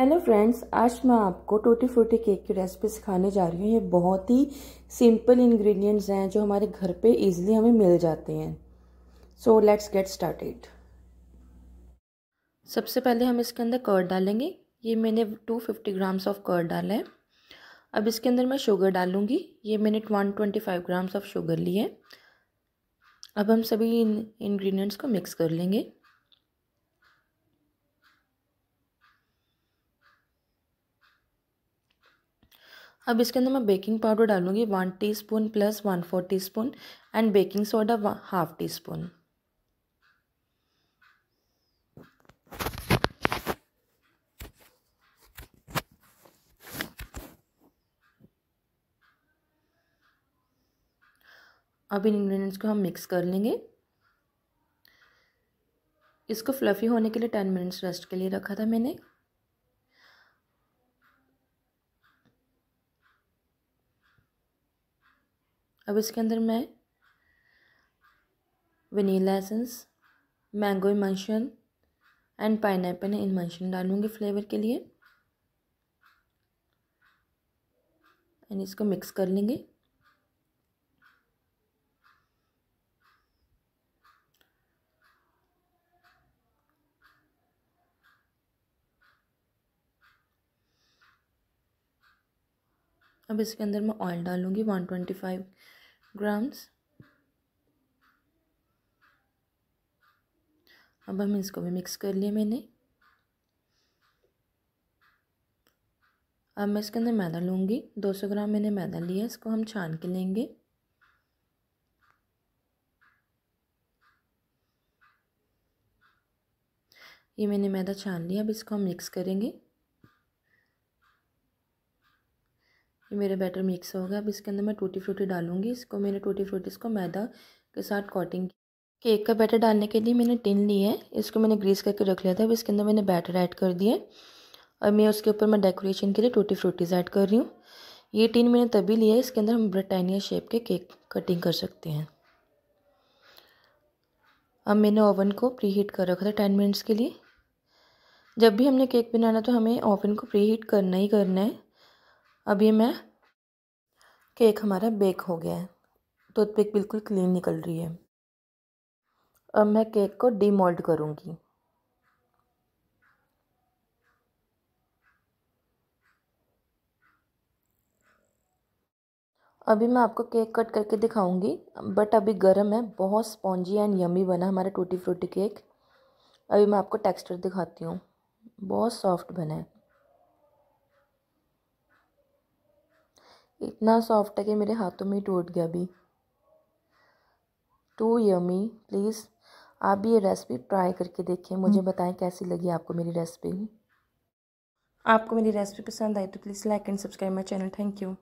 Hello friends आज मैं आपको टूटी फ्रूटी केक की रेसिपी सिखाने जा रही हूँ ये बहुत ही सिंपल इंग्रेडिएंट्स हैं जो हमारे घर पे इजीली हमें मिल जाते हैं सो लेट्स गेट स्टार्टेड सबसे पहले हम इसके अंदर कर्ड डालेंगे ये मैंने 250 ग्राम्स ऑफ कर्ड डाला है अब इसके अंदर मैं शुगर डालूंगी ये मैंने वन ग्राम्स ऑफ शुगर ली है अब हम सभी इन इन्ग्रीडियंट्स को मिक्स कर लेंगे अब इसके अंदर मैं बेकिंग पाउडर डालूंगी one teaspoon plus one four teaspoon and baking soda half teaspoon अब इन इंग्रेडिएंट्स को हम मिक्स कर लेंगे इसको फ्लफ़ी होने के लिए टेन मिनट्स रेस्ट के लिए रखा था मैंने अब इसके अंदर मैं vanilla essence mango emulsion and pineapple emulsion डालूँगी फ्लेवर के लिए एंड इसको मिक्स कर लेंगे अब इसके अंदर मैं ऑयल डालूँगी वन ट्वेंटी फाइव ग्राम्स अब हम इसको भी मिक्स कर लिए मैंने अब मैं इसके अंदर मैदा लूँगी 200 ग्राम मैंने मैदा लिया इसको हम छान के लेंगे ये मैंने मैदा छान लिया अब इसको हम मिक्स करेंगे ये मेरा बैटर मिक्स हो गया अब इसके अंदर मैं टूटी फ्रूटी डालूंगी इसको मैंने टूटी फ्रूटी को मैदा के साथ कोटिंग केक का बैटर डालने के लिए मैंने टिन ली है इसको मैंने ग्रीस करके रख लिया था अब इसके अंदर मैंने बैटर ऐड कर दिया और मैं उसके ऊपर मैं डेकोरेशन के लिए टूटी फ्रूटीज़ ऐड कर रही हूँ ये टिन मैंने तभी लिया है इसके अंदर हम ब्रिटानिया शेप के केक कटिंग कर सकते हैं अब मैंने ओवन को प्री हीट कर रखा था टेन मिनट्स के लिए जब भी हमने केक बनाना तो हमें ओवन को प्री हीट करना ही करना है अभी मैं केक हमारा बेक हो गया है टूथपिक तो बिल्कुल क्लीन निकल रही है अब मैं केक को डीमोल्ड करूँगी अभी मैं आपको केक कट करके दिखाऊंगी बट अभी गर्म है बहुत स्पॉन्जी एंड यमी बना हमारा टूटी फ्रूटी केक अभी मैं आपको टेक्सचर दिखाती हूँ बहुत सॉफ्ट बना है इतना सॉफ्ट है कि मेरे हाथों में टूट गया अभी टू यमी प्लीज़ आप भी ये रेसिपी ट्राई करके देखें मुझे हम्म। बताएं कैसी लगी आपको मेरी रेसिपी आपको मेरी रेसिपी पसंद आई तो please like and subscribe my channel thank you